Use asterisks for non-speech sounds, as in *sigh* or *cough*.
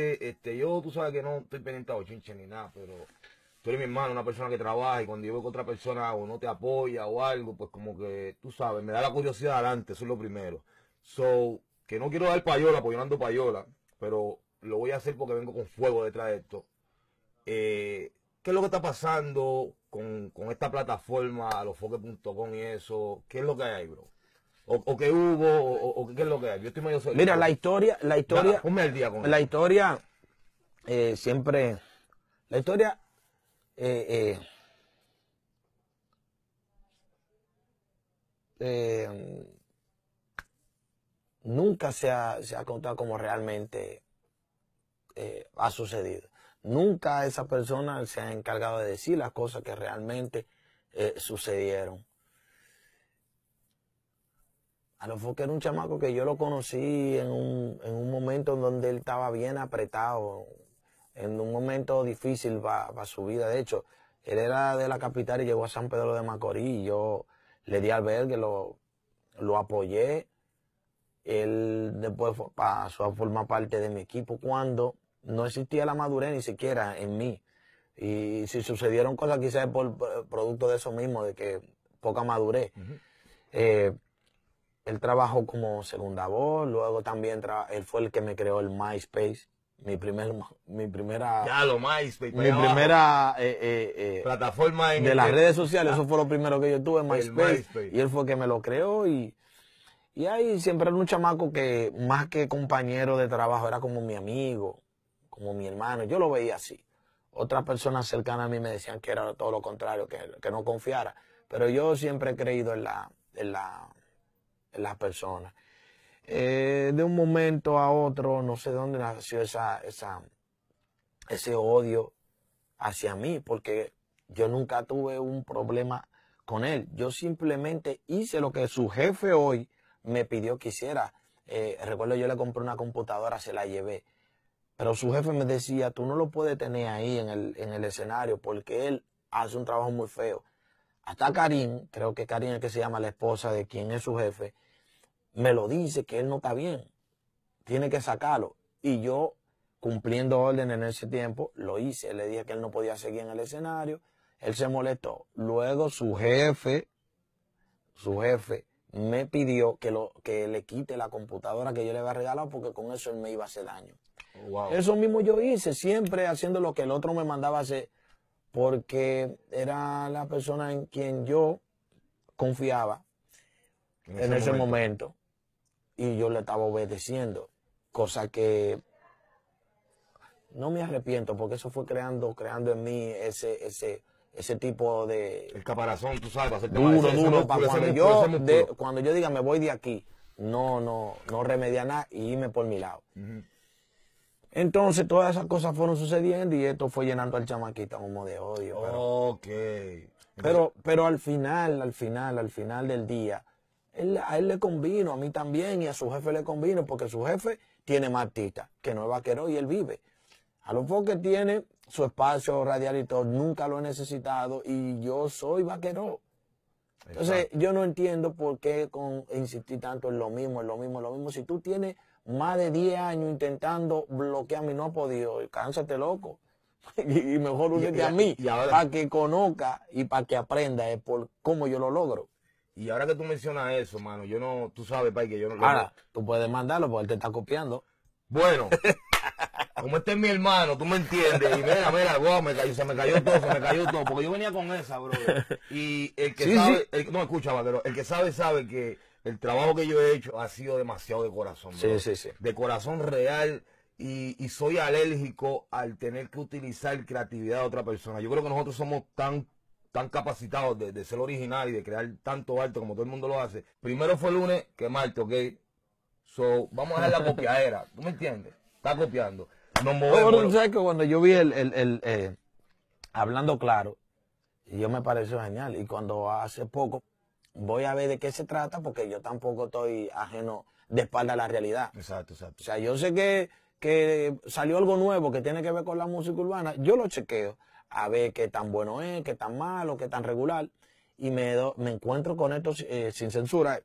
Este, este, yo, tú sabes que no estoy pendiente a bochinche ni nada, pero tú eres mi hermano, una persona que trabaja y cuando yo veo que otra persona o no te apoya o algo, pues como que, tú sabes, me da la curiosidad adelante, eso es lo primero. So, que no quiero dar payola, porque yo ando payola, pero lo voy a hacer porque vengo con fuego detrás de esto. Eh, ¿Qué es lo que está pasando con, esta plataforma, a alofoque.com y eso? ¿Qué es lo que hay, bro? o, que hubo, o, qué es lo que hay. Yo estoy Mira, la historia, la historia. La historia eh, siempre. La historia. Eh, eh, nunca se ha, se ha, contado como realmente ha sucedido. Nunca esa persona se ha encargado de decir las cosas que realmente sucedieron. A lo que era un chamaco que yo lo conocí en un, en momento donde él estaba bien apretado, en un momento difícil para su vida. De hecho, él era de la capital y llegó a San Pedro de Macorís yo le di albergue, lo, lo apoyé. Él después pasó a formar parte de mi equipo cuando no existía la madurez ni siquiera en mí. Y si sucedieron cosas quizás por, producto de eso mismo, de que poca madurez él trabajó como segunda voz, luego también él fue el que me creó el MySpace. Mi, primer, mi primera. Ya, lo MySpace. Mi pues, primera. Eh, eh, eh, plataforma De las redes sociales, eso fue lo primero que yo tuve, MySpace, MySpace. Y él fue el que me lo creó y. Y ahí siempre era un chamaco que, más que compañero de trabajo, era como mi amigo, como mi hermano. Yo lo veía así. Otras personas cercanas a mí me decían que era todo lo contrario, que, que no confiara. Pero yo siempre he creído en la, en la las personas. Eh, de un momento a otro, no sé dónde nació esa, esa, ese odio hacia mí, porque yo nunca tuve un problema con él. Yo simplemente hice lo que su jefe hoy me pidió que hiciera. Eh, recuerdo yo le compré una computadora, se la llevé. Pero su jefe me decía, tú no lo puedes tener ahí en el escenario porque él hace un trabajo muy feo. Hasta Karim, creo que Karim es que se llama la esposa de quien es su jefe, me lo dice que él no está bien. Tiene que sacarlo. Y yo, cumpliendo orden en ese tiempo, lo hice. Le dije que él no podía seguir en el escenario. Él se molestó. Luego su jefe, su jefe, me pidió que, lo, que le quite la computadora que yo le había regalado porque con eso él me iba a hacer daño. Eso mismo yo hice, siempre haciendo lo que el otro me mandaba hacer porque era la persona en quien yo confiaba en ese, momento. y yo le estaba obedeciendo, cosa que no me arrepiento porque eso fue creando creando en mí ese ese ese tipo de el caparazón, tú sabes, duro duro para cuando yo cuando yo diga me voy de aquí, no no no remediar nada y irme por mi lado. Entonces todas esas cosas fueron sucediendo y esto fue llenando al chamaquita como de odio. Pero, pero al final, al final, al final del día, él, a él le convino, a mí también y a su jefe le convino, porque su jefe tiene más que no es vaquero y él vive. A lo poco que tiene su espacio radial y todo, nunca lo he necesitado y yo soy vaquero. Entonces, yo no entiendo por qué con insistir tanto en lo mismo, en lo mismo, en lo mismo. Si tú tienes más de 10 años intentando bloquearme y no has podido, cánsate loco. *laughs* y, mejor únete a mí para que conozca y para que aprenda eh, por cómo yo lo logro. Y ahora que tú mencionas eso, mano, yo no, tú sabes, Pai, que yo no lo Ahora, tú puedes mandarlo porque él te está copiando. Bueno, *laughs* como este es mi hermano, tú me entiendes. Y mira, mira, wow, me cayó, se me cayó todo, se me cayó todo. Porque yo venía con esa, bro. Y el que sabe, no escucha, pero el que sabe, sabe que el trabajo que yo he hecho ha sido demasiado de corazón, Sí, sí, sí. De corazón real. Y, soy alérgico al tener que utilizar creatividad de otra persona. Yo creo que nosotros somos tan tan capacitados de, ser original y de crear tanto arte como todo el mundo lo hace. Primero fue lunes que martes, ¿ok? So, vamos a dejar la copiadera, ¿tú me entiendes? Está copiando. Ah, sabes que cuando yo vi el, eh, hablando claro, yo me pareció genial. Y cuando hace poco voy a ver de qué se trata, porque yo tampoco estoy ajeno de espalda a la realidad. Exacto, exacto. O sea, yo sé que, que salió algo nuevo que tiene que ver con la música urbana. Yo lo chequeo a ver qué tan bueno es, qué tan malo, qué tan regular. Y me, me encuentro con esto eh, sin censura.